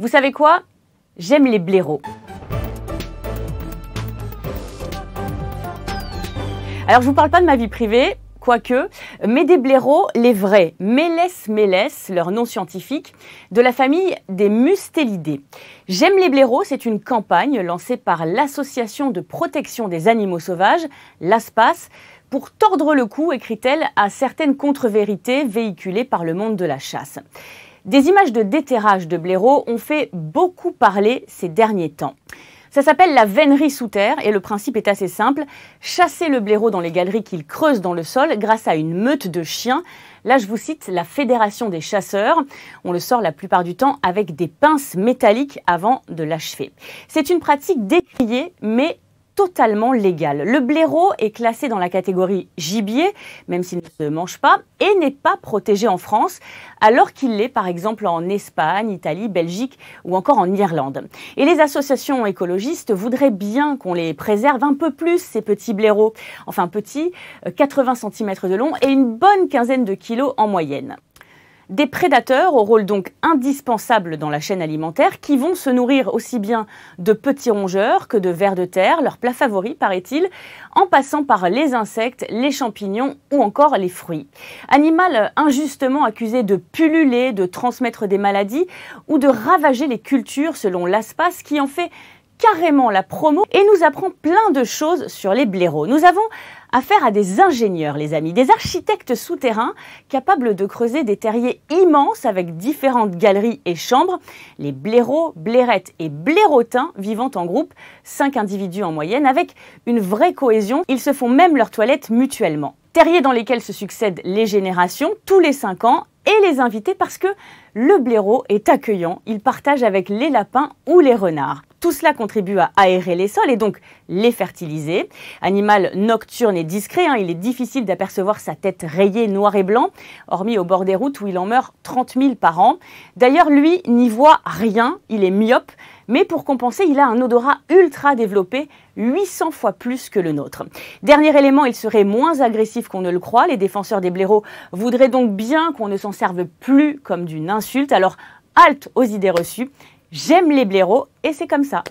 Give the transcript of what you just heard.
Vous savez quoi J'aime les blaireaux. Alors je vous parle pas de ma vie privée, quoique, mais des blaireaux, les vrais, Mélès mélès, leur nom scientifique, de la famille des Mustélidés. J'aime les blaireaux, c'est une campagne lancée par l'Association de protection des animaux sauvages, l'ASPAS, pour tordre le cou, écrit-elle, à certaines contre-vérités véhiculées par le monde de la chasse. Des images de déterrage de blaireaux ont fait beaucoup parler ces derniers temps. Ça s'appelle la vénerie sous terre et le principe est assez simple. Chasser le blaireau dans les galeries qu'il creuse dans le sol grâce à une meute de chiens. Là, je vous cite la Fédération des chasseurs. On le sort la plupart du temps avec des pinces métalliques avant de l'achever. C'est une pratique décriée mais totalement légal. Le blaireau est classé dans la catégorie gibier, même s'il ne se mange pas, et n'est pas protégé en France, alors qu'il l'est par exemple en Espagne, Italie, Belgique ou encore en Irlande. Et les associations écologistes voudraient bien qu'on les préserve un peu plus, ces petits blaireaux. Enfin petits, 80 euh, cm de long et une bonne quinzaine de kilos en moyenne. Des prédateurs au rôle donc indispensable dans la chaîne alimentaire qui vont se nourrir aussi bien de petits rongeurs que de vers de terre, leur plat favori paraît-il, en passant par les insectes, les champignons ou encore les fruits. Animal injustement accusé de pulluler, de transmettre des maladies ou de ravager les cultures selon l'ASPAS qui en fait carrément la promo et nous apprend plein de choses sur les blaireaux. Nous avons affaire à des ingénieurs, les amis, des architectes souterrains capables de creuser des terriers immenses avec différentes galeries et chambres. Les blaireaux, blairettes et blaireautins vivant en groupe, cinq individus en moyenne, avec une vraie cohésion. Ils se font même leurs toilettes mutuellement. Terriers dans lesquels se succèdent les générations tous les cinq ans et les invités parce que le blaireau est accueillant, il partage avec les lapins ou les renards. Tout cela contribue à aérer les sols et donc les fertiliser. Animal nocturne et discret, hein, il est difficile d'apercevoir sa tête rayée noir et blanc, hormis au bord des routes où il en meurt 30 000 par an. D'ailleurs, lui n'y voit rien, il est myope, mais pour compenser, il a un odorat ultra développé, 800 fois plus que le nôtre. Dernier élément, il serait moins agressif qu'on ne le croit. Les défenseurs des blaireaux voudraient donc bien qu'on ne s'en serve plus comme d'une insulte. Alors, halte aux idées reçues J'aime les blaireaux et c'est comme ça.